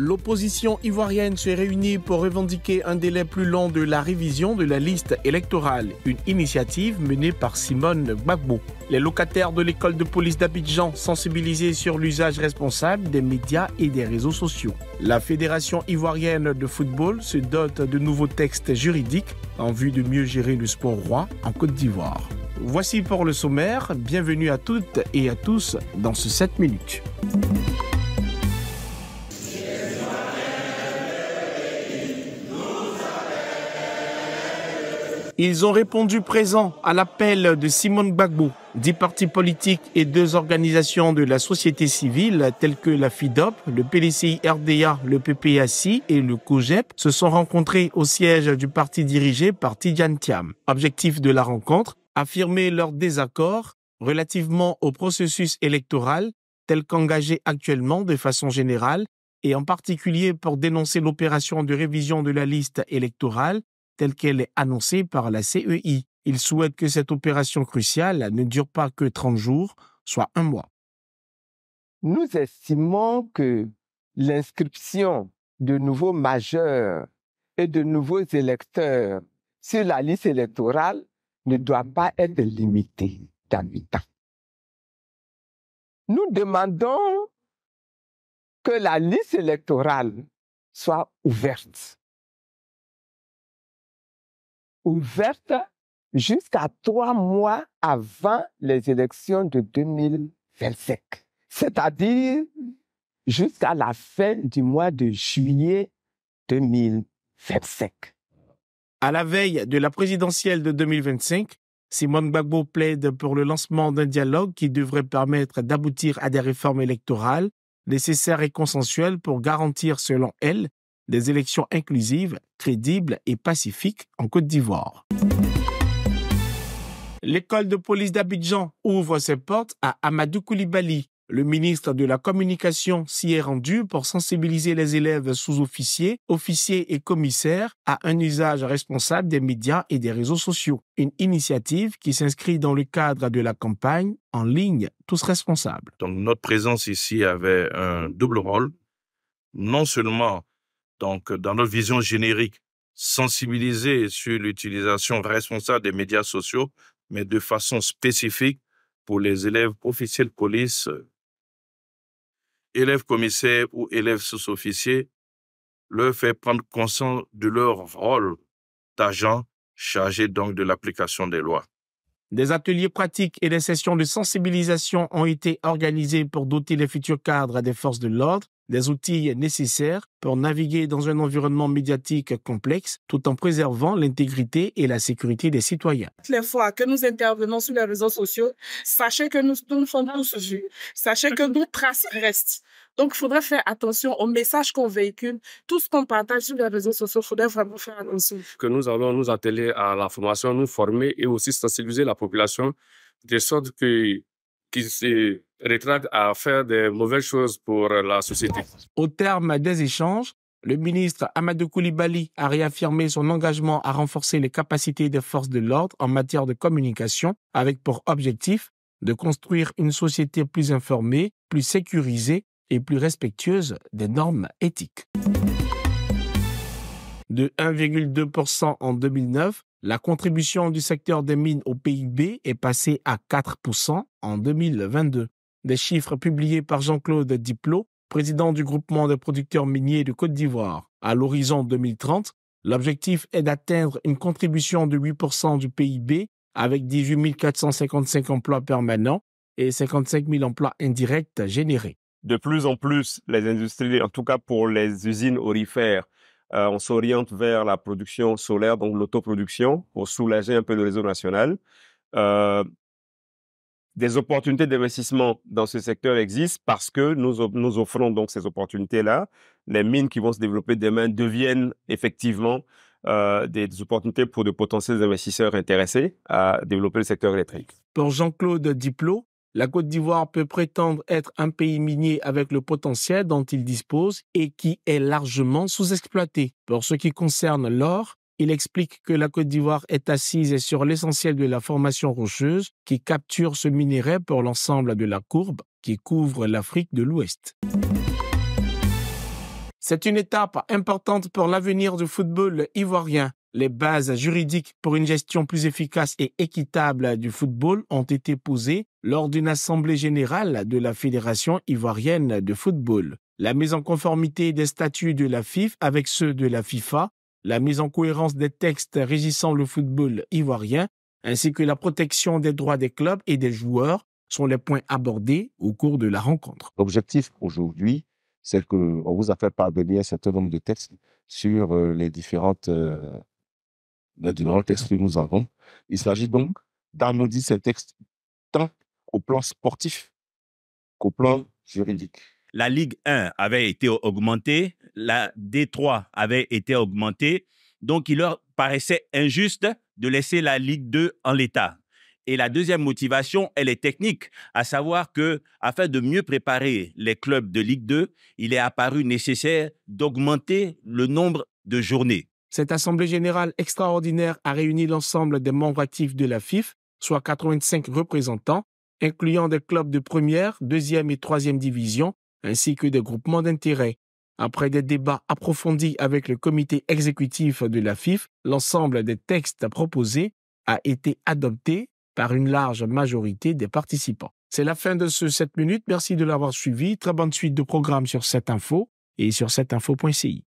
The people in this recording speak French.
L'opposition ivoirienne se réunit pour revendiquer un délai plus long de la révision de la liste électorale, une initiative menée par Simone Gbagbo. Les locataires de l'école de police d'Abidjan sensibilisés sur l'usage responsable des médias et des réseaux sociaux. La Fédération ivoirienne de football se dote de nouveaux textes juridiques en vue de mieux gérer le sport roi en Côte d'Ivoire. Voici pour le sommaire. Bienvenue à toutes et à tous dans ce 7 minutes. Ils ont répondu présent à l'appel de Simone Gbagbo, dix partis politiques et deux organisations de la société civile telles que la FIDOP, le PDCI RDA, le PPACI et le COGEP se sont rencontrés au siège du parti dirigé par Tidjan Thiam. Objectif de la rencontre, affirmer leur désaccord relativement au processus électoral tel qu'engagé actuellement de façon générale et en particulier pour dénoncer l'opération de révision de la liste électorale telle qu'elle est annoncée par la CEI. Ils souhaitent que cette opération cruciale ne dure pas que 30 jours, soit un mois. Nous estimons que l'inscription de nouveaux majeurs et de nouveaux électeurs sur la liste électorale ne doit pas être limitée dans le temps. Nous demandons que la liste électorale soit ouverte. Ouverte jusqu'à trois mois avant les élections de 2025, c'est-à-dire jusqu'à la fin du mois de juillet 2025. À la veille de la présidentielle de 2025, Simone Gbagbo plaide pour le lancement d'un dialogue qui devrait permettre d'aboutir à des réformes électorales nécessaires et consensuelles pour garantir, selon elle, des élections inclusives, crédibles et pacifiques en Côte d'Ivoire. L'école de police d'Abidjan ouvre ses portes à Amadou Koulibaly, le ministre de la Communication s'y est rendu pour sensibiliser les élèves sous-officiers, officiers et commissaires à un usage responsable des médias et des réseaux sociaux, une initiative qui s'inscrit dans le cadre de la campagne En ligne, tous responsables. Donc notre présence ici avait un double rôle, non seulement donc, dans notre vision générique, sensibiliser sur l'utilisation responsable des médias sociaux, mais de façon spécifique pour les élèves officiels police élèves commissaires ou élèves sous-officiers, leur fait prendre conscience de leur rôle d'agent chargé donc de l'application des lois. Des ateliers pratiques et des sessions de sensibilisation ont été organisées pour doter les futurs cadres des forces de l'ordre des outils nécessaires pour naviguer dans un environnement médiatique complexe tout en préservant l'intégrité et la sécurité des citoyens. Les fois que nous intervenons sur les réseaux sociaux, sachez que nous, nous sommes tous vus, sachez que nos traces restent. Donc, il faudrait faire attention aux messages qu'on véhicule, tout ce qu'on partage sur les réseaux sociaux, il faudrait vraiment faire attention. Que nous allons nous atteler à la formation, nous former et aussi sensibiliser la population de sorte que qu'ils à faire de mauvaises choses pour euh, la société. Au terme des échanges, le ministre Amadou Koulibaly a réaffirmé son engagement à renforcer les capacités des forces de l'ordre en matière de communication avec pour objectif de construire une société plus informée, plus sécurisée et plus respectueuse des normes éthiques. De 1,2% en 2009, la contribution du secteur des mines au PIB est passée à 4% en 2022 des chiffres publiés par Jean-Claude Diplo, président du groupement des producteurs miniers de Côte d'Ivoire. À l'horizon 2030, l'objectif est d'atteindre une contribution de 8% du PIB avec 18 455 emplois permanents et 55 000 emplois indirects générés. De plus en plus, les industries, en tout cas pour les usines orifères, euh, on s'oriente vers la production solaire, donc l'autoproduction, pour soulager un peu le réseau national. Euh, des opportunités d'investissement dans ce secteur existent parce que nous, offrons donc ces opportunités-là. Les mines qui vont se développer demain deviennent effectivement euh, des, opportunités pour de potentiels investisseurs intéressés à développer le secteur électrique. Pour Jean-Claude Diplo, la Côte d'Ivoire peut prétendre être un pays minier avec le potentiel dont il dispose et qui est largement sous-exploité. Pour ce qui concerne l'or, il explique que la Côte d'Ivoire est assise sur l'essentiel de la formation rocheuse qui capture ce minerai pour l'ensemble de la courbe qui couvre l'Afrique de l'Ouest. C'est une étape importante pour l'avenir du football ivoirien. Les bases juridiques pour une gestion plus efficace et équitable du football ont été posées lors d'une assemblée générale de la Fédération ivoirienne de football. La mise en conformité des statuts de la FIF avec ceux de la FIFA la mise en cohérence des textes régissant le football ivoirien, ainsi que la protection des droits des clubs et des joueurs sont les points abordés au cours de la rencontre. L'objectif aujourd'hui, c'est qu'on vous a fait parvenir un certain nombre de textes sur euh, les différentes euh, différents textes que nous avons. Il s'agit donc d'analyser ces textes tant au plan sportif qu'au plan juridique la Ligue 1 avait été augmentée, la D3 avait été augmentée, donc il leur paraissait injuste de laisser la Ligue 2 en l'état. Et la deuxième motivation, elle est technique, à savoir que, afin de mieux préparer les clubs de Ligue 2, il est apparu nécessaire d'augmenter le nombre de journées. Cette assemblée générale extraordinaire a réuni l'ensemble des membres actifs de la FIF, soit 85 représentants, incluant des clubs de première, deuxième et troisième division, ainsi que des groupements d'intérêts. Après des débats approfondis avec le comité exécutif de la FIF, l'ensemble des textes proposés a été adopté par une large majorité des participants. C'est la fin de ce 7 minutes. Merci de l'avoir suivi. Très bonne suite de programme sur cette info et sur cette info.ci.